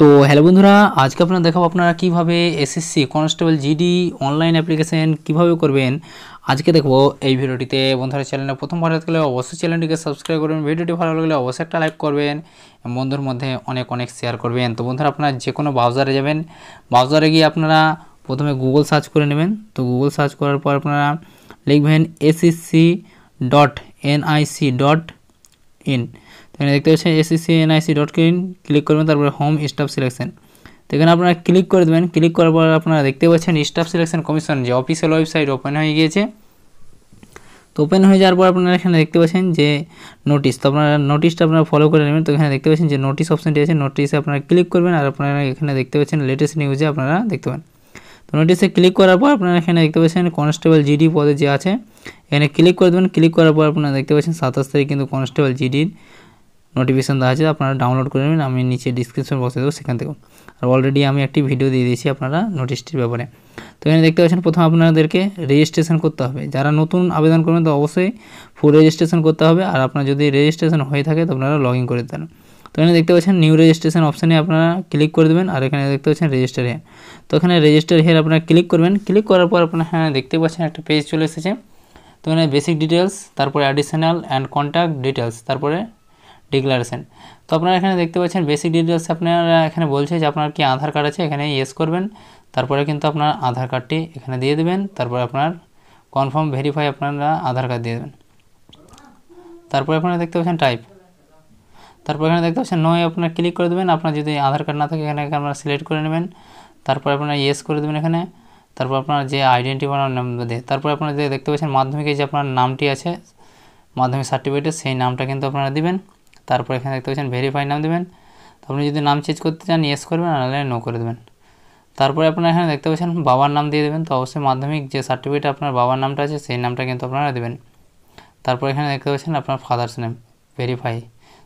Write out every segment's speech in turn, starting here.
তো হ্যালো বন্ধুরা আজকে আপনারা দেখাবো আপনারা কিভাবে SSC constable GD online application কিভাবে করবেন আজকে দেখবো এই ভিডিওটিতে বন্ধুরা চ্যানেলে প্রথম ভালো থাকলে অবশ্যই চ্যানেলটিকে সাবস্ক্রাইব করবেন ভিডিওটি ভালো লাগলে অবশ্যই একটা লাইক করবেন বন্ধুর মধ্যে অনেক অনেক শেয়ার করবেন তো বন্ধুরা আপনারা যে কোনো ব্রাউজারে যাবেন ব্রাউজারে গিয়ে আপনারা প্রথমে গুগল সার্চ করে নেবেন তো গুগল সার্চ করার পর আপনারা লিখবেন SSC dot NIC dot in এখানে দেখতে পাচ্ছেন SSC NIC dot in click করবেন তারপরে হোম স্টাফ সিলেকশন তো এখানে আপনারা ক্লিক করে দেবেন ক্লিক করার পর আপনারা দেখতে পাচ্ছেন স্টাফ সিলেকশন কমিশন যে অফিসিয়াল ওয়েবসাইট ওপেন হয়ে গিয়েছে তো ওপেন হয়ে যাওয়ার পর আপনারা এখানে দেখতে পাচ্ছেন যে নোটিশ তো আপনারা নোটিশটা আপনারা ফলো করে নেবেন তো এখানে দেখতে পাচ্ছেন যে নোটিশ অপশানটি আছে নোটিশে আপনারা ক্লিক করবেন আর আপনারা এখানে দেখতে পাচ্ছেন লেটেস্ট নিউজে আপনারা দেখতে পাবেন তো নোটিশে ক্লিক করার পর আপনারা এখানে দেখতে পাচ্ছেন কনস্টেবল জিডি পদে যে আছে এখানে ক্লিক করে দেবেন ক্লিক করার পর আপনারা দেখতে পাচ্ছেন সাতাশ তারিখ কিন্তু কনস্টেবল জিডির নোটিফিকেশান দেওয়া আছে আপনারা ডাউনলোড করে নেবেন আমি নিচে ডিসক্রিপশন বক্সে দেবো সেখান থেকেও আর অলরেডি আমি একটি ভিডিও দিয়ে দিয়েছি আপনারা নোটিশটির ব্যাপারে তো এখানে দেখতে পাচ্ছেন প্রথম আপনাদেরকে রেজিস্ট্রেশন করতে হবে যারা নতুন আবেদন করবেন তো অবশ্যই ফুল রেজিস্ট্রেশন করতে হবে আর আপনার যদি রেজিস্ট্রেশন হয়ে থাকে তো আপনারা লগ ইন করে দেন তো এখানে দেখতে পাচ্ছেন নিউ রেজিস্ট্রেশন অপশানে আপনারা ক্লিক করে দেবেন আর এখানে দেখতে পাচ্ছেন রেজিস্টার হেয়ার তো এখানে রেজিস্টার হেয়ার আপনারা ক্লিক করবেন ক্লিক করার পর আপনারা হ্যাঁ দেখতে পাচ্ছেন একটা পেজ চলে এসেছে তো এখানে বেসিক ডিটেলস তারপরে অ্যাডিশনাল অ্যান্ড কন্ট্যাক্ট ডিটেলস তারপরে ডিক্লারেশন তো আপনারা এখানে দেখতে পাচ্ছেন বেসিক ডিটেলস আপনারা এখানে বলছে যে আপনার কি আধার কার্ড আছে এখানে ইয়েস করবেন তারপরে কিন্তু আপনার আধার কার্ডটি এখানে দিয়ে দেবেন তারপরে আপনার কনফার্ম ভেরিফাই আপনারা আধার কার্ড দিয়ে দেবেন তারপরে আপনারা দেখতে পাচ্ছেন টাইপ তারপর এখানে দেখতে পাচ্ছেন নয় আপনার ক্লিক করে দেবেন আপনার যদি আধার কার্ড না থাকে এখানে আপনারা সিলেক্ট করে নেবেন তারপরে আপনারা ইয়েস করে দেবেন এখানে তারপর আপনার যে আইডেন্টি আপনার নাম দিয়ে তারপরে আপনারা যে দেখতে পাচ্ছেন মাধ্যমিকে যে আপনার নামটি আছে মাধ্যমিক সার্টিফিকেটে সেই নামটা কিন্তু আপনারা দেবেন তারপর এখানে দেখতে পাচ্ছেন ভেরিফাই নাম দেবেন আপনি যদি নাম চেঞ্জ করতে চান ইয়েস করবেন আর নাহলে নো করে দেবেন তারপরে আপনারা এখানে দেখতে পাচ্ছেন বাবার নাম দিয়ে দেবেন তো অবশ্যই মাধ্যমিক যে সার্টিফিকেট আপনার বাবার নামটা আছে সেই নামটা কিন্তু আপনারা দেবেন তারপর এখানে দেখতে পাচ্ছেন আপনার ফাদার্স নেম ভেরিফাই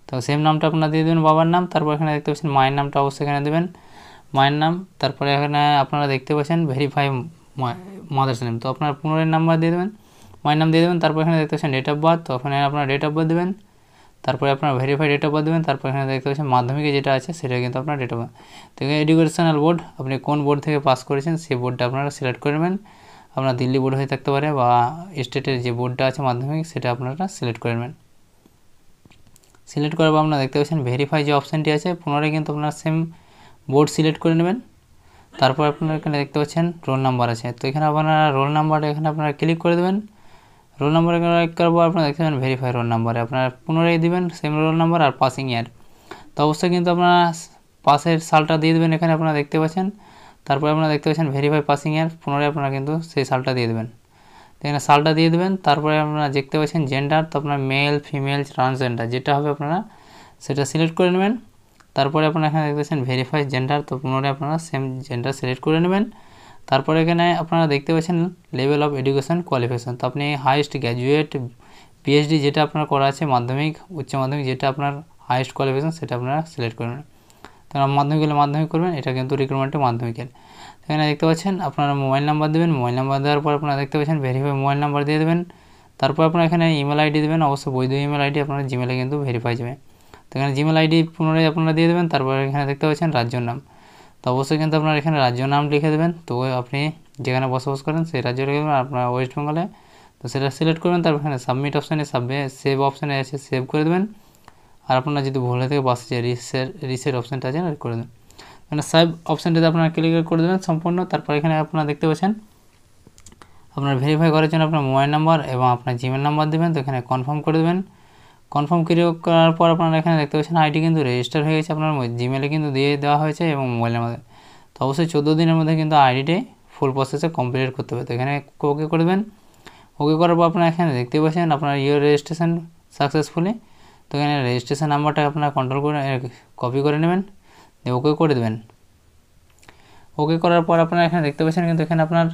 তো সেম নামটা আপনারা দিয়ে দেবেন বাবার নাম তারপর এখানে দেখতে পাচ্ছেন মায়ের নামটা অবশ্যই এখানে দেবেন মায়ের নাম তারপরে এখানে আপনারা দেখতে পাচ্ছেন ভেরিফাই মাদার্স নেম তো আপনার পুনরায় নাম্বার দিয়ে দেবেন মায়ের নাম দিয়ে দেবেন তারপর এখানে দেখতে পাচ্ছেন ডেট অফ বার্থ তো ওখানে আপনার ডেট অফ বার্থ দেবেন তারপরে আপনার ভেরিফাই ডেট অফ বার্থ দেবেন তারপর এখানে দেখতে পাচ্ছেন মাধ্যমিকে যেটা আছে সেটা কিন্তু আপনার ডেট অফ বার্থ তো এডুকেশনাল বোর্ড আপনি কোন বোর্ড থেকে পাস করেছেন সেই বোর্ডটা আপনারা সিলেক্ট করে নেবেন আপনার দিল্লি বোর্ড হয়ে থাকতে পারে বা স্টেটের যে বোর্ডটা আছে মাধ্যমিক সেটা আপনারা সিলেক্ট করে নেবেন সিলেক্ট করার পর আপনারা দেখতে পাচ্ছেন ভেরিফাই যে অপশানটি আছে পুনরায় কিন্তু আপনারা সেম বোর্ড সিলেক্ট করে নেবেন তারপর আপনারা এখানে দেখতে পাচ্ছেন রোল নাম্বার আছে তো এখানে আপনারা রোল নাম্বারটা এখানে আপনারা ক্লিক করে দেবেন রোল নাম্বার করবো আপনারা দেখতে পাবেন ভেরিফাই রোল নাম্বারে আপনারা পুনরায় দিবেন সেম রোল নাম্বার আর পাসিং ইয়ার তো অবশ্যই কিন্তু আপনারা পাসের সালটা দিয়ে দেবেন এখানে আপনারা দেখতে পাচ্ছেন তারপরে আপনারা দেখতে পাচ্ছেন ভেরিফাই পাসিং ইয়ার পুনরায় আপনারা কিন্তু সেই সালটা দিয়ে দেবেন এখানে সালটা দিয়ে দেবেন তারপরে আপনারা দেখতে পাচ্ছেন জেন্ডার তো আপনার মেল ফিমেল ট্রান্সজেন্ডার যেটা হবে আপনারা সেটা সিলেক্ট করে নেবেন তারপরে আপনারা এখানে দেখতে পাচ্ছেন ভেরিফাই জেন্ডার তো পুনরায় আপনারা সেম জেন্ডার সিলেক্ট করে নেবেন তারপর এখানে আপনারা দেখতে পাচ্ছেন লেভেল অফ এডুকেশন কোয়ালিফিকেশান তো আপনি হাইয়েস্ট গ্র্যাজুয়েট পিএইচডি যেটা আপনার করা আছে মাধ্যমিক উচ্চ মাধ্যমিক যেটা আপনার হাইয়েস্ট কোয়ালিফিকেশান সেটা আপনারা সিলেক্ট করবেন তারা মাধ্যমিক হলে মাধ্যমিক করবেন এটা কিন্তু রিক্রুটমেন্টে মাধ্যমিকের এখানে দেখতে পাচ্ছেন আপনারা মোবাইল নাম্বার দেবেন মোবাইল নাম্বার দেওয়ার পর আপনারা দেখতে পাচ্ছেন ভেরিফাই মোবাইল নাম্বার দিয়ে দেবেন তারপর আপনারা এখানে ইমেল আইডি দেবেন অবশ্যই বৈধ ইমেল আইডি আপনার জিমেলে কিন্তু ভেরিফাই যাবে তো এখানে জিমেল আইডি পুনরায় আপনারা দিয়ে দেবেন তারপর এখানে দেখতে পাচ্ছেন রাজ্যের নাম তো অবশ্যই কিন্তু আপনার এখানে রাজ্য নাম লিখে দেবেন তো আপনি যেখানে বসবাস করেন সেই রাজ্য লিখে দেবেন আপনার ওয়েস্ট বেঙ্গলে তো সেটা সিলেক্ট করবেন তারপর এখানে সাবমিট অপশানে সাবমে সেভ অপশানে এসে সেভ করে দেবেন আর আপনার যদি ভুলে থেকে বাসে যে রিসেট রিসেট অপশানটা আছে আর করে দেবেন মানে সাইভ অপশানটাতে আপনারা ক্লিক করে দেবেন সম্পূর্ণ তারপর এখানে আপনারা দেখতে পাচ্ছেন আপনার ভেরিফাই করার জন্য আপনার মোবাইল নাম্বার এবং আপনার জিমেল নাম্বার দেবেন তো এখানে কনফার্ম করে দেবেন কনফার্ম ক্রিয় করার পর আপনারা এখানে দেখতে পাচ্ছেন আইডি কিন্তু রেজিস্টার হয়ে গেছে আপনার জিমেলে কিন্তু দিয়ে দেওয়া হয়েছে এবং মোবাইলের মধ্যে তো অবশ্যই চোদ্দো দিনের মধ্যে কিন্তু আইডিটি ফুল প্রসেসে কমপ্লিট করতে হবে তো এখানে ওকে করবেন ওকে করার পর আপনারা এখানে দেখতে পাচ্ছেন আপনার ইয়ার রেজিস্ট্রেশন সাকসেসফুলি তো এখানে রেজিস্ট্রেশন নাম্বারটা আপনারা কন্ট্রোল করে কপি করে নেবেন দিয়ে ওকে করে দেবেন ওকে করার পর আপনারা এখানে দেখতে পাচ্ছেন কিন্তু এখানে আপনার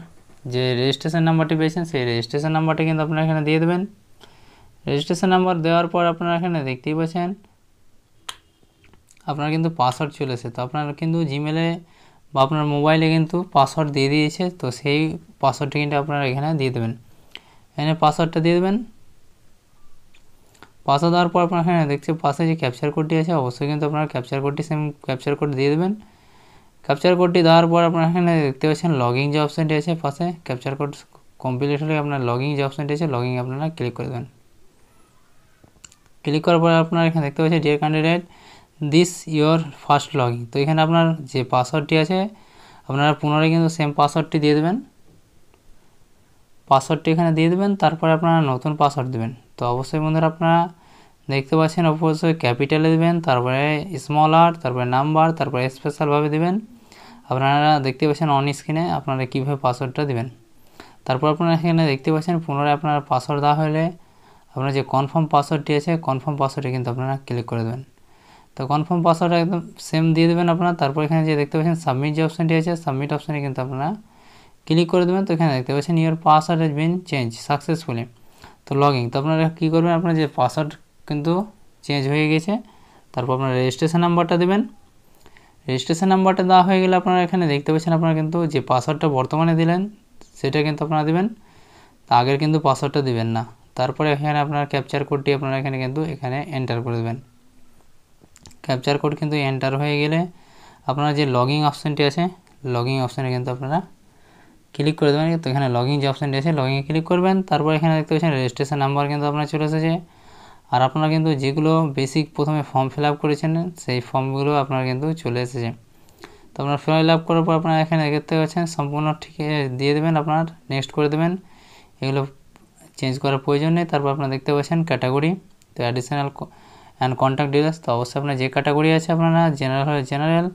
যে রেজিস্ট্রেশন নাম্বারটি পেয়েছেন সেই রেজিস্ট্রেশন নাম্বারটি কিন্তু আপনারা এখানে দিয়ে দেবেন রেজিস্ট্রেশন নাম্বার দেওয়ার পর আপনারা এখানে দেখতেই পাচ্ছেন আপনার কিন্তু পাসওয়ার্ড চলে এসে তো আপনার কিন্তু জিমেলে বা আপনার মোবাইলে কিন্তু পাসওয়ার্ড দিয়ে দিয়েছে তো সেই পাসওয়ার্ডটি কিন্তু আপনারা এখানে দিয়ে দেবেন এখানে পাসওয়ার্ডটা দিয়ে দেবেন পাসওয়ার্ড দেওয়ার পর আপনার এখানে দেখছি পাশে যে ক্যাপচার কোডটি আছে অবশ্যই কিন্তু আপনার ক্যাপচার কোডটি সেম ক্যাপচার কোড দিয়ে দেবেন ক্যাপচার কোডটি দেওয়ার পর আপনার এখানে দেখতে পাচ্ছেন লগিং যে অপশানটি আছে পাশে ক্যাপচার কোড কমপ্লিট হলে আপনার লগিং যে অপশানটি আছে লগিং আপনারা ক্লিক করে দেবেন ক্লিক করার পরে আপনার এখানে দেখতে পাচ্ছেন dear candidate this your first log তো এখানে আপনার যে পাসওয়ার্ডটি আছে আপনারা পুনরায় কিন্তু সেম পাসওয়ার্ডটি দিয়ে দেবেন পাসওয়ার্ডটি এখানে দিয়ে দেবেন তারপরে আপনারা নতুন পাসওয়ার্ড দেবেন তো অবশ্যই বন্ধুরা আপনারা দেখতে পাচ্ছেন অবশ্যই ক্যাপিটালে দেবেন তারপরে স্মল আর তারপরে নাম্বার তারপরে স্পেশালভাবে দেবেন আপনারা দেখতে পাচ্ছেন অন স্ক্রিনে আপনারা কীভাবে পাসওয়ার্ডটা দেবেন তারপর আপনারা এখানে দেখতে পাচ্ছেন পুনরায় আপনার পাসওয়ার্ড দেওয়া হলে আপনার যে কনফার্ম পাসওয়ার্ডটি আছে কনফার্ম পাসওয়ার্ডে কিন্তু আপনারা ক্লিক করে দেবেন তো কনফার্ম পাসওয়ার্ড একদম সেম দিয়ে দেবেন আপনার তারপর এখানে যে দেখতে পাচ্ছেন সাবমিট যে অপশানটি আছে সাবমিট অপশানে কিন্তু আপনারা ক্লিক করে দেবেন তো এখানে দেখতে পাচ্ছেন your password has been change successfully তো লগিং তো আপনারা কী করবেন আপনার যে পাসওয়ার্ড কিন্তু চেঞ্জ হয়ে গেছে তারপর আপনার রেজিস্ট্রেশন নাম্বারটা দেবেন রেজিস্ট্রেশন নাম্বারটা দেওয়া হয়ে গেলে আপনারা এখানে দেখতে পাচ্ছেন আপনারা কিন্তু যে পাসওয়ার্ডটা বর্তমানে দিলেন সেটা কিন্তু আপনারা দেবেন আগের কিন্তু পাসওয়ার্ডটা দিবেন না তারপরে এখানে আপনার ক্যাপচার কোডটি আপনারা এখানে কিন্তু এখানে এন্টার করে দেবেন ক্যাপচার কোড কিন্তু এন্টার হয়ে গেলে আপনার যে লগিং অপশানটি আছে লগিং অপশানে কিন্তু আপনারা ক্লিক করে দেবেন কিন্তু এখানে লগিং যে অপশানটি আছে লগিংয়ে ক্লিক করবেন তারপর এখানে দেখতে পাচ্ছেন রেজিস্ট্রেশন নাম্বার কিন্তু আপনার চলে এসেছে আর আপনারা কিন্তু যেগুলো বেসিক প্রথমে ফর্ম ফিল আপ করেছেন সেই ফর্মগুলো আপনার কিন্তু চলে এসেছে তো আপনার ফিল আপ করার পর আপনারা এখানে দেখতে পাচ্ছেন সম্পূর্ণ ঠিক দিয়ে দেবেন আপনার নেক্সট করে দেবেন এগুলো চেঞ্জ করার প্রয়োজন নেই তারপর আপনারা দেখতে পাচ্ছেন ক্যাটাগরি তো অ্যাডিশনাল অ্যান্ড কন্ট্যাক্ট ডিটেলস তো অবশ্যই আপনার যে ক্যাটাগরি আছে আপনারা জেনারেল হলে জেনারেল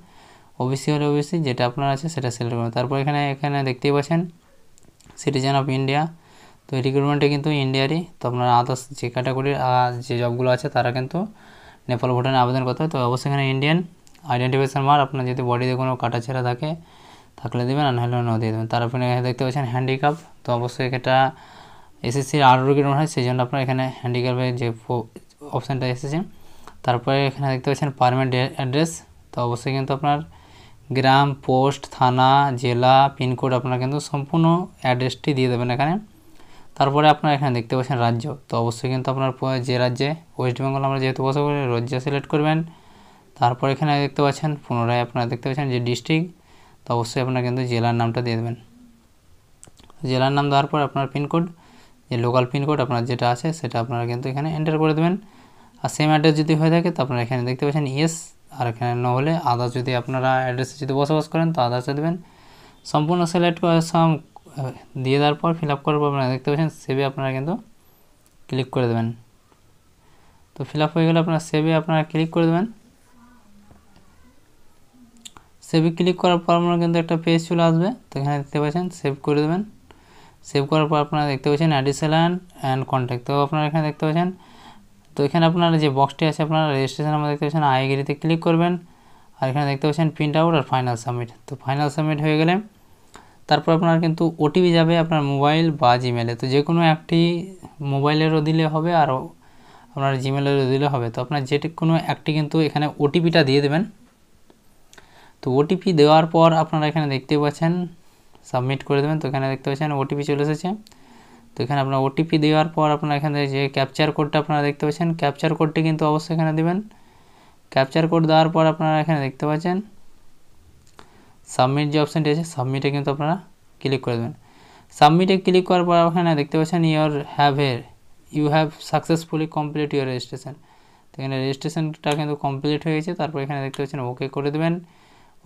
ওবিসি হলে ওবিসি যেটা আপনার আছে সেটা সিলেক্ট করবেন তারপর এখানে এখানে দেখতেই পাচ্ছেন সিটিজেন অফ ইন্ডিয়া তো রিক্রুটমেন্টে কিন্তু ইন্ডিয়ারই তো আপনার আদার্স যে ক্যাটাগরির যে জবগুলো আছে তারা কিন্তু নেপাল ভুটানে আবেদন করতে হয় তো অবশ্যই এখানে ইন্ডিয়ান আইডেন্টিফিকেশন মার আপনার যদি বডিতে কোনো কাটা কাটাছেড়া থাকে থাকলে দেবেন আর নাহলে নাও দিয়ে দেবেন তারপরে দেখতে পাচ্ছেন হ্যান্ডিক্যাপ তো অবশ্যই এটা এসএসসির আরও রোগী হয় সেই জন্য আপনার এখানে হ্যান্ডিক্যাপের যে অপশানটা এসেছে তারপরে এখানে দেখতে পাচ্ছেন পারমানেন্ট অ্যাড্রেস তো অবশ্যই কিন্তু আপনার গ্রাম পোস্ট থানা জেলা পিনকোড আপনার কিন্তু সম্পূর্ণ অ্যাড্রেসটি দিয়ে দেবেন এখানে তারপরে আপনারা এখানে দেখতে পাচ্ছেন রাজ্য তো অবশ্যই কিন্তু আপনার যে রাজ্যে ওয়েস্ট বেঙ্গল আমরা যেহেতু বসে করি রাজ্য সিলেক্ট করবেন তারপর এখানে দেখতে পাচ্ছেন পুনরায় আপনারা দেখতে পাচ্ছেন যে ডিস্ট্রিক্ট তো অবশ্যই আপনারা কিন্তু জেলার নামটা দিয়ে দেবেন জেলার নাম দেওয়ার পর আপনার পিনকোড যে লোকাল পিনকোড আপনার যেটা আছে সেটা আপনারা কিন্তু এখানে এন্টার করে দেবেন আর সেম অ্যাড্রেস যদি হয়ে থাকে তো আপনারা এখানে দেখতে পাচ্ছেন ইয়েস আর এখানে না হলে আদার্স যদি আপনারা অ্যাড্রেসে যদি বসবাস করেন তো আদার্সে দেবেন সম্পূর্ণ সিলেক্ট করে সম দিয়ে দেওয়ার পর ফিল আপ করার পর আপনারা দেখতে পাচ্ছেন সেভে আপনারা কিন্তু ক্লিক করে দেবেন তো ফিল আপ হয়ে গেলে আপনারা সেভে আপনারা ক্লিক করে দেবেন সেভে ক্লিক করার পর আপনার কিন্তু একটা পেজ চলে আসবে তো এখানে দেখতে পাচ্ছেন সেভ করে দেবেন সেভ করার পর আপনারা দেখতে পাচ্ছেন অ্যাডিশনাল অ্যান্ড কন্ট্যাক্ট তো আপনারা এখানে দেখতে পাচ্ছেন তো এখানে আপনারা যে বক্সটি আছে আপনারা রেজিস্ট্রেশন আমরা দেখতে পাচ্ছেন আইগিরিতে ক্লিক করবেন আর এখানে দেখতে পাচ্ছেন প্রিন্ট আউট আর ফাইনাল সাবমিট তো ফাইনাল সাবমিট হয়ে গেলে তারপর আপনার কিন্তু ওটিপি যাবে আপনার মোবাইল বা জিমেলে তো যে কোনো একটি মোবাইলেরও দিলে হবে আর আপনার জিমেলেরও দিলে হবে তো আপনার যে কোনো একটি কিন্তু এখানে ওটিপিটা দিয়ে দেবেন তো ওটিপি দেওয়ার পর আপনারা এখানে দেখতে পাচ্ছেন সাবমিট করে দেবেন তো এখানে দেখতে পাচ্ছেন ওটিপি চলে এসেছে তো এখানে আপনার ওটিপি দেওয়ার পর আপনার এখানে যে ক্যাপচার কোডটা আপনারা দেখতে পাচ্ছেন ক্যাপচার কোডটি কিন্তু অবশ্যই এখানে দেবেন ক্যাপচার কোড দেওয়ার পর আপনারা এখানে দেখতে পাচ্ছেন সাবমিট যে অপশানটি আছে সাবমিটে কিন্তু আপনারা ক্লিক করে দেবেন সাবমিটে ক্লিক করার পর এখানে দেখতে পাচ্ছেন your have here you have successfully complete your registration তো এখানে রেজিস্ট্রেশনটা কিন্তু কমপ্লিট হয়ে গেছে তারপর এখানে দেখতে পাচ্ছেন ওকে করে দেবেন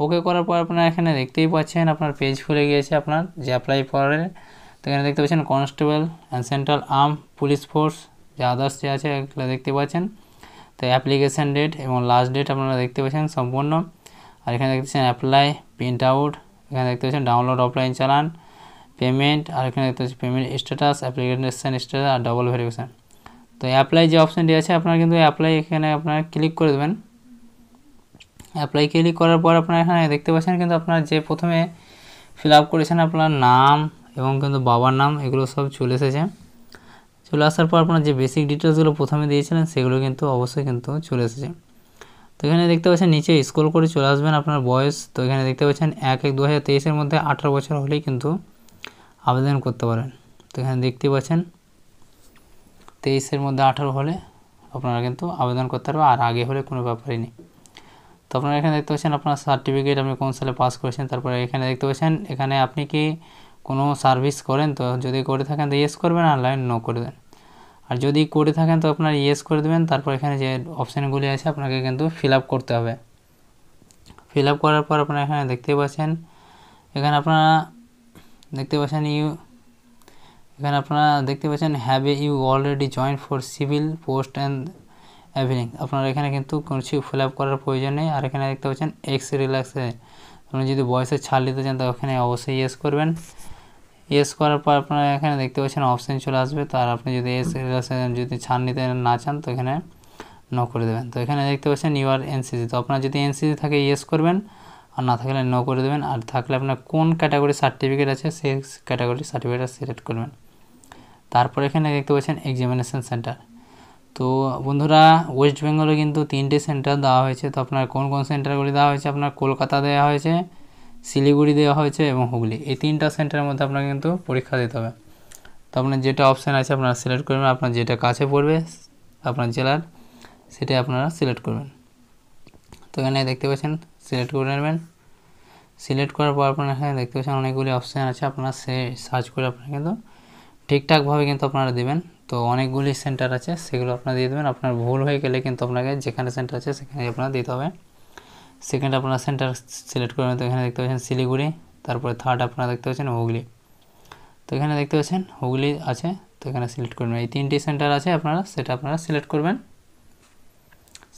ওকে করার পর আপনারা এখানে দেখতেই পাচ্ছেন আপনার পেজ খুলে গিয়েছে আপনার যে অ্যাপ্লাই করেন তো এখানে দেখতে পাচ্ছেন constable and central arm police force যে আদার্স যে আছে এগুলো দেখতে পাচ্ছেন তো অ্যাপ্লিকেশান ডেট এবং লাস্ট ডেট আপনারা দেখতে পাচ্ছেন সম্পূর্ণ আর এখানে দেখতে পাচ্ছেন অ্যাপ্লাই প্রিন্ট আউট এখানে দেখতে পাচ্ছেন ডাউনলোড অফলাইন চালান পেমেন্ট আর এখানে দেখতে পাচ্ছেন পেমেন্ট স্ট্যাটাস অ্যাপ্লিকেশান স্ট্যাটাস আর ডবল ভেরিফিকেশান তো অ্যাপ্লাই যে অপশানটি আছে আপনারা কিন্তু অ্যাপ্লাই এখানে আপনারা ক্লিক করে দেবেন অ্যাপ্লাই ক্লিক করার পর আপনারা এখানে দেখতে পাচ্ছেন কিন্তু আপনার যে প্রথমে ফিল আপ করেছেন আপনার নাম এবং কিন্তু বাবার নাম এগুলো সব চলে এসেছে চলে আসার পর আপনার যে বেসিক ডিটেলসগুলো প্রথমে দিয়েছিলেন সেগুলো কিন্তু অবশ্যই কিন্তু চলে এসেছে তো এখানে দেখতে পাচ্ছেন নিচে স্কুল করে চলে আসবেন আপনার বয়স তো এখানে দেখতে পাচ্ছেন এক এক দু হাজার তেইশের মধ্যে আঠারো বছর হলেই কিন্তু আবেদন করতে পারেন তো এখানে দেখতে পাচ্ছেন তেইশের মধ্যে আঠারো হলে আপনারা কিন্তু আবেদন করতে পারবেন আর আগে হলে কোনো ব্যাপারই নেই তো আপনারা এখানে দেখতে পাচ্ছেন আপনার সার্টিফিকেট আপনি কোন সালে পাস করেছেন তারপরে এখানে দেখতে পাচ্ছেন এখানে আপনি কি কোনো সার্ভিস করেন তো যদি করে থাকেন তো ইয়েস করবেন আর লাইন নো করবেন আর যদি করে থাকেন তো আপনার ইয়েস করে দেবেন তারপর এখানে যে অপশানগুলি আছে আপনাকে কিন্তু ফিল করতে হবে ফিল করার পর আপনারা এখানে দেখতে পাচ্ছেন এখানে আপনারা দেখতে পাচ্ছেন ইউ এখানে আপনারা দেখতে পাচ্ছেন have you already join for civil post and evening আপনারা এখানে কিন্তু কোনো কিছু ফিল আপ করার প্রয়োজন নেই আর এখানে দেখতে পাচ্ছেন এক্স রিল্যাক্সে আপনি যদি বয়সে ছাড় নিতে চান তো ওখানে অবশ্যই ইয়েস করবেন ইয়েস করার পর আপনারা এখানে দেখতে পাচ্ছেন অপশান চলে আসবে তার আপনি যদি এস রিল্যাক্সে যদি ছাড় নিতে না চান তো এখানে নো করে দেবেন তো এখানে দেখতে পাচ্ছেন ইউ আর এনসিসি তো আপনার যদি এনসিসি থাকে ইয়েস করবেন আর না থাকলে নো করে দেবেন আর থাকলে আপনার কোন ক্যাটাগরি সার্টিফিকেট আছে সেই ক্যাটাগরি সার্টিফিকেটটা সিলেক্ট করবেন তারপর এখানে দেখতে পাচ্ছেন এক্সামিনেশান সেন্টার তো বন্ধুরা ওয়েস্ট বেঙ্গলে কিন্তু তিনটে সেন্টার দেওয়া হয়েছে তো আপনার কোন কোন সেন্টারগুলি দেওয়া হয়েছে আপনার কলকাতা দেওয়া হয়েছে শিলিগুড়ি দেওয়া হয়েছে এবং হুগলি এই তিনটা সেন্টারের মধ্যে আপনাকে কিন্তু পরীক্ষা দিতে হবে তো আপনার যেটা অপশান আছে আপনারা সিলেক্ট করবেন আপনার যেটা কাছে পড়বে আপনার জেলার সেটা আপনারা সিলেক্ট করবেন তো এখানে দেখতে পাচ্ছেন সিলেক্ট করে নেবেন সিলেক্ট করার পর আপনারা এখানে দেখতে পাচ্ছেন অনেকগুলি অপশান আছে আপনারা সে সার্চ করে আপনারা কিন্তু ঠিকঠাকভাবে কিন্তু আপনারা দেবেন তো অনেকগুলি সেন্টার আছে সেগুলো আপনারা দিয়ে দেবেন আপনার ভুল হয়ে গেলে কিন্তু আপনাকে যেখানে সেন্টার আছে সেখানে আপনারা দিতে হবে সেকেন্ড আপনারা সেন্টার সিলেক্ট করবেন তো এখানে দেখতে পাচ্ছেন শিলিগুড়ি তারপরে থার্ড আপনারা দেখতে পাচ্ছেন হুগলি তো এখানে দেখতে পাচ্ছেন হুগলি আছে তো এখানে সিলেক্ট করবেন এই তিনটি সেন্টার আছে আপনারা সেটা আপনারা সিলেক্ট করবেন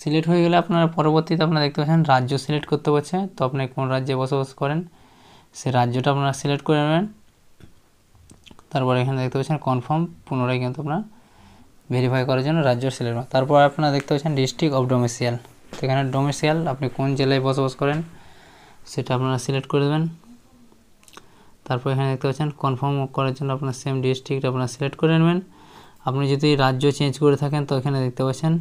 সিলেক্ট হয়ে গেলে আপনারা পরবর্তীতে আপনারা দেখতে পাচ্ছেন রাজ্য সিলেক্ট করতে পারছে তো আপনি কোন রাজ্যে বসবাস করেন সে রাজ্যটা আপনারা সিলেক্ট করে নেবেন তারপর এখানে দেখতে পাচ্ছেন কনফার্ম পুনরায় কিন্তু আপনার ভেরিফাই করার জন্য রাজ্য সিলেক্ট তারপর আপনারা দেখতে পাচ্ছেন ডিস্ট্রিক্ট অফ ডোমেসিয়াল এখানে ডোমেসিয়াল আপনি কোন জেলায় বসবাস করেন সেটা আপনারা সিলেক্ট করে দেবেন তারপর এখানে দেখতে পাচ্ছেন কনফার্ম করার জন্য আপনার সেম ডিস্ট্রিক্ট আপনারা সিলেক্ট করে নেবেন আপনি যদি রাজ্য চেঞ্জ করে থাকেন তো এখানে দেখতে পাচ্ছেন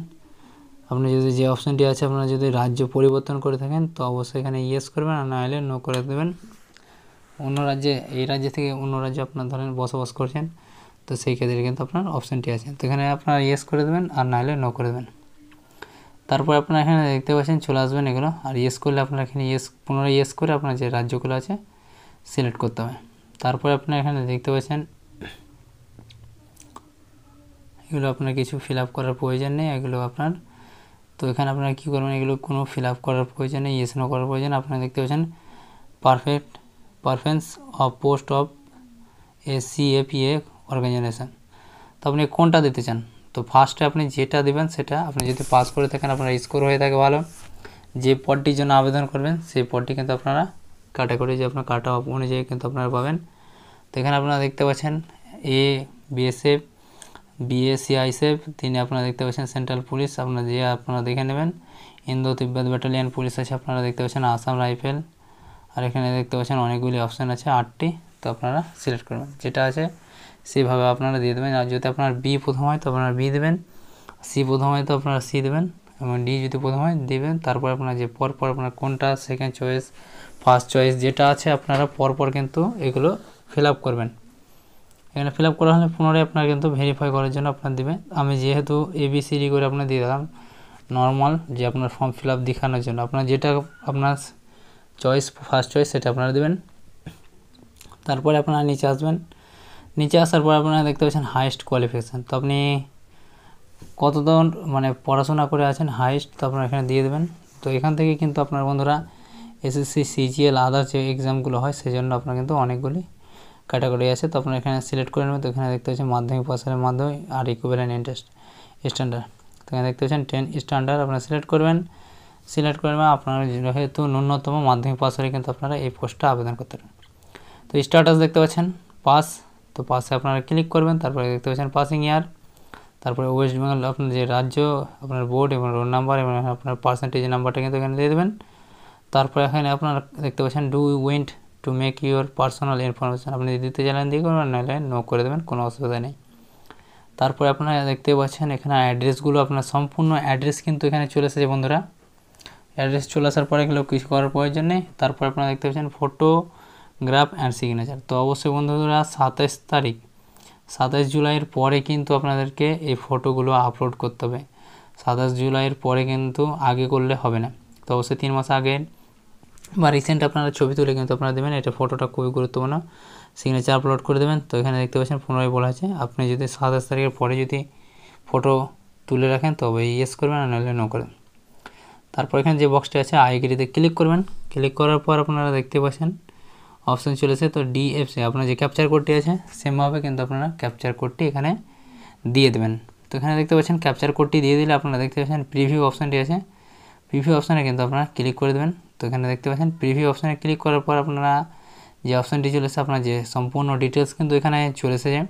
আপনি যদি যে অপশানটি আছে আপনারা যদি রাজ্য পরিবর্তন করে থাকেন তো অবশ্যই এখানে ইয়েস করবেন আর না নো করে দেবেন অন্য রাজ্যে এই রাজ্য থেকে অন্য রাজ্যে আপনার ধরেন বসবাস করছেন তো সেই ক্ষেত্রে কিন্তু আপনার অপশানটি আছে তো এখানে আপনার ইয়েস করে দেবেন আর না হলে নো করে দেবেন তারপর আপনার এখানে দেখতে পাচ্ছেন চলে আসবেন এগুলো আর ইয়েস করলে আপনার এখানে ইয়েস পুনরায় ইয়েস করে আপনার যে রাজ্যগুলো আছে সিলেক্ট করতে হবে তারপরে আপনার এখানে দেখতে পাচ্ছেন এগুলো আপনার কিছু ফিল আপ করার প্রয়োজন নেই এগুলো আপনার তো এখানে আপনারা কী করবেন এগুলো কোনো ফিল আপ করার প্রয়োজন নেই ইয়েস নো করার প্রয়োজন আপনারা দেখতে পাচ্ছেন perfect performance of post of A C F EA organisation তো আপনি কোনটা দিতে চান তো ফার্স্টে আপনি যেটা দেবেন সেটা আপনি যদি পাস করে থাকেন আপনার স্কোর হয়ে থাকে ভালো যে পদটির জন্য আবেদন করবেন সেই পদটি কিন্তু আপনারা ক্যাটাগরি যে আপনার কাটা অফ অনুযায়ী কিন্তু আপনারা পাবেন তো এখানে আপনারা দেখতে পাচ্ছেন এ বিএসএফ বিএসিআইসএফ তিনি আপনারা দেখতে পাচ্ছেন সেন্ট্রাল পুলিশ আপনার যে আপনারা দেখে নেবেন ইন্দো তিব্বত ব্যাটালিয়ান পুলিশ আছে আপনারা দেখতে পাচ্ছেন আসাম রাইফেল আর এখানে দেখতে পাচ্ছেন অনেকগুলি অপশান আছে আটটি তো আপনারা সিলেক্ট করবেন যেটা আছে সেভাবে আপনারা দিয়ে দেবেন আর যদি আপনার বি প্রথম হয় তো আপনারা বি দেবেন সি প্রথম হয় তো আপনারা সি দেবেন এবং ডি যদি প্রথম হয় দেবেন তারপর আপনার যে পরপর আপনার কোনটা সেকেন্ড চয়েস ফার্স্ট চয়েস যেটা আছে আপনারা পরপর কিন্তু এগুলো ফিল করবেন এখানে ফিল করা হলে পুনরায় আপনারা কিন্তু ভেরিফাই করার জন্য আপনার দেবেন আমি যেহেতু এবিসিডি করে আপনার দিয়ে দিলাম নর্মাল যে আপনার ফর্ম ফিল দেখানোর জন্য আপনার যেটা আপনার চয়েস ফার্স্ট চয়েস সেটা আপনারা দেবেন তারপরে আপনারা নিচে আসবেন নিচে আসার পর আপনারা দেখতে পাচ্ছেন হায়েস্ট কোয়ালিফিকেশান তো আপনি কতজন মানে পড়াশোনা করে আছেন হায়েস্ট তো আপনারা এখানে দিয়ে দেবেন তো এখান থেকে কিন্তু আপনার বন্ধুরা এসএসসি সিজিএল আদার যে এক্সামগুলো হয় সেই জন্য আপনার কিন্তু অনেকগুলি ক্যাটাগরি আছে তো আপনারা এখানে সিলেক্ট করে নেবেন তো এখানে দেখতে পাচ্ছেন মাধ্যমিক পাশের মাধ্যমে আর ইকুবেলেন্ট ইন্টারেস্ট স্ট্যান্ডার্ড তো এখানে দেখতে পাচ্ছেন টেন স্ট্যান্ডার্ড আপনারা সিলেক্ট করবেন সিলেক্ট করে নেবেন আপনারা যেহেতু ন্যূনতম মাধ্যমিক পাস হলে কিন্তু আপনারা এই পোস্টটা আবেদন করতে পারেন তো স্ট্যাটাস দেখতে পাচ্ছেন পাস তো পাসে আপনারা ক্লিক করবেন তারপরে দেখতে পাচ্ছেন পাসিং ইয়ার তারপরে ওয়েস্ট বেঙ্গল আপনার যে রাজ্য আপনার বোর্ড এবং রোল নাম্বার এবং আপনার পার্সেন্টেজ নাম্বারটা কিন্তু এখানে দিয়ে দেবেন তারপরে এখানে আপনারা দেখতে পাচ্ছেন do want to make your personal information আপনি দিতে চাইলেন দিয়ে করবেন নাহলে নো করে দেবেন কোনো অসুবিধা নেই তারপরে আপনারা দেখতে পাচ্ছেন এখানে অ্যাড্রেসগুলো আপনার সম্পূর্ণ অ্যাড্রেস কিন্তু এখানে চলে এসেছে বন্ধুরা অ্যাড্রেস চলে আসার পরে এগুলো কিছু করার প্রয়োজন নেই তারপর আপনারা দেখতে পাচ্ছেন ফটোগ্রাফ অ্যান্ড সিগনেচার তো অবশ্যই বন্ধুরা সাতাশ তারিখ সাতাশ জুলাইয়ের পরে কিন্তু আপনাদেরকে এই ফটোগুলো আপলোড করতে হবে সাতাশ জুলাইয়ের পরে কিন্তু আগে করলে হবে না তো অবশ্যই তিন মাস আগে বা রিসেন্ট আপনারা ছবি তুলে কিন্তু আপনারা দেবেন এটা ফটোটা খুবই গুরুত্বপূর্ণ সিগনেচার আপলোড করে দেবেন তো এখানে দেখতে পাচ্ছেন পুনরায় বলা আছে আপনি যদি সাতাশ তারিখের পরে যদি ফটো তুলে রাখেন তবে ইয়েস করবেন আর নাহলে নো করবেন তারপর এখানে যে বক্সটি আছে আইগ্রিতে ক্লিক করবেন ক্লিক করার পর আপনারা দেখতে পাচ্ছেন অপশান চলেছে তো ডিএফসি আপনার যে ক্যাপচার কোডটি আছে সেমভাবে কিন্তু আপনারা ক্যাপচার কোডটি এখানে দিয়ে দেবেন তো এখানে দেখতে পাচ্ছেন ক্যাপচার কোডটি দিয়ে দিলে আপনারা দেখতে পাচ্ছেন প্রিভিউ অপশানটি আছে প্রিভিউ অপশানে কিন্তু আপনারা ক্লিক করে দেবেন তো এখানে দেখতে পাচ্ছেন প্রিভিউ অপশানে ক্লিক করার পর আপনারা যে অপশানটি চলেছে আপনার যে সম্পূর্ণ ডিটেলস কিন্তু এখানে চলে এসেছে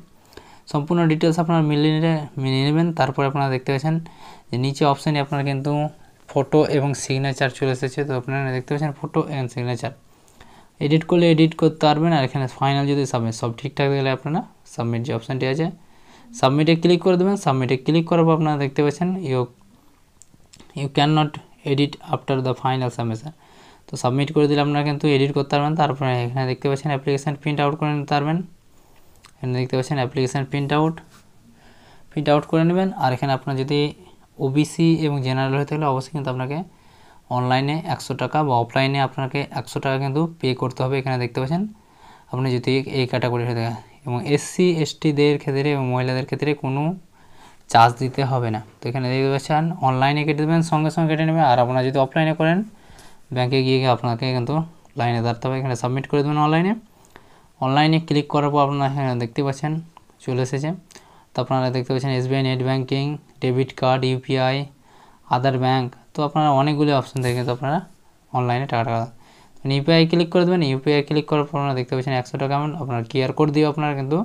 সম্পূর্ণ ডিটেলস আপনারা মিলিয়ে নিলে মিলিয়ে নেবেন তারপরে আপনারা দেখতে পাচ্ছেন যে নিচে অপশানে আপনারা কিন্তু ফটো এবং সিগনেচার চলে এসেছে তো আপনারা দেখতে পাচ্ছেন ফটো অ্যান্ড সিগনেচার এডিট করলে এডিট করতে পারবেন আর এখানে ফাইনাল যদি সাবমিট সব ঠিকঠাক গেলে আপনারা সাবমিট যে অপশানটি আছে সাবমিটে ক্লিক করে দেবেন সাবমিটে ক্লিক করার পর আপনারা দেখতে পাচ্ছেন you you can not edit after the final submission তো সাবমিট করে দিলে আপনারা কিন্তু এডিট করতে পারবেন তারপরে এখানে দেখতে পাচ্ছেন অ্যাপ্লিকেশান প্রিন্ট আউট করে নিতে পারবেন এখানে দেখতে পাচ্ছেন application print out print out করে নেবেন আর এখানে আপনার যদি ওবিসি এবং জেনারেল হয়ে থাকলে অবশ্যই কিন্তু আপনাকে অনলাইনে একশো টাকা বা অফলাইনে আপনাকে একশো টাকা কিন্তু পে করতে হবে এখানে দেখতে পাচ্ছেন আপনি যদি এই ক্যাটাগরি হয়ে থাকেন এবং এসসি এসটিদের ক্ষেত্রে এবং মহিলাদের ক্ষেত্রে কোনো চার্জ দিতে হবে না তো এখানে দেখতে পাচ্ছেন অনলাইনে কেটে দেবেন সঙ্গে সঙ্গে কেটে নেবে আর আপনারা যদি অফলাইনে করেন ব্যাংকে গিয়ে আপনাকে কিন্তু লাইনে দাঁড়াতে হবে এখানে সাবমিট করে দেবেন অনলাইনে অনলাইনে ক্লিক করার পর আপনারা এখানে দেখতে পাচ্ছেন চলে এসেছে তো আপনারা দেখতে পাচ্ছেন SBI net banking debit card UPI other bank তো আপনারা অনেকগুলি অপশান থাকে কিন্তু আপনারা অনলাইনে টাকা টাকা ইউপিআই ক্লিক করে দেবেন ইউপিআই ক্লিক করার পর আপনারা দেখতে পাচ্ছেন একশো টাকা এমন আপনার কিউআর কোড দিয়ে আপনারা কিন্তু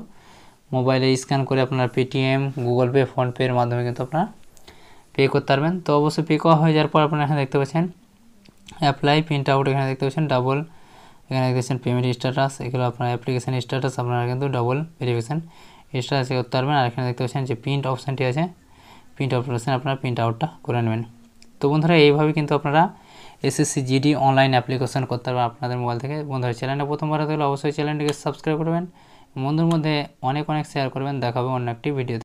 মোবাইলে স্ক্যান করে আপনার পেটিএম গুগল পে ফোনপের মাধ্যমে কিন্তু আপনারা পে করতে পারবেন তো অবশ্যই পে করা হয়ে যাওয়ার পর আপনারা এখানে দেখতে পাচ্ছেন অ্যাপ্লাই প্রিন্ট আউট এখানে দেখতে পাচ্ছেন ডাবল এখানে দেখতে পাচ্ছেন পেমেন্ট স্ট্যাটাস এগুলো আপনার অ্যাপ্লিকেশান স্ট্যাটাস আপনারা কিন্তু ডাবল ভেরিফিকেশান স্ট্যাটাস করতে পারবেন আর এখানে দেখতে পাচ্ছেন যে প্রিন্ট অপশানটি আছে প্রিন্ট আউট করেছেন আপনারা প্রিন্ট আউটটা করে নেবেন তো বন্ধুরা এইভাবে কিন্তু আপনারা এসএসসি জিডি অনলাইন অ্যাপ্লিকেশন করতে পারবেন আপনাদের মোবাইল থেকে বন্ধুরা চ্যানেলটা প্রথমবার হতে হলে অবশ্যই চ্যানেলটিকে সাবস্ক্রাইব করবেন বন্ধুর মধ্যে অনেক অনেক শেয়ার করবেন দেখাবে অন্য একটি ভিডিও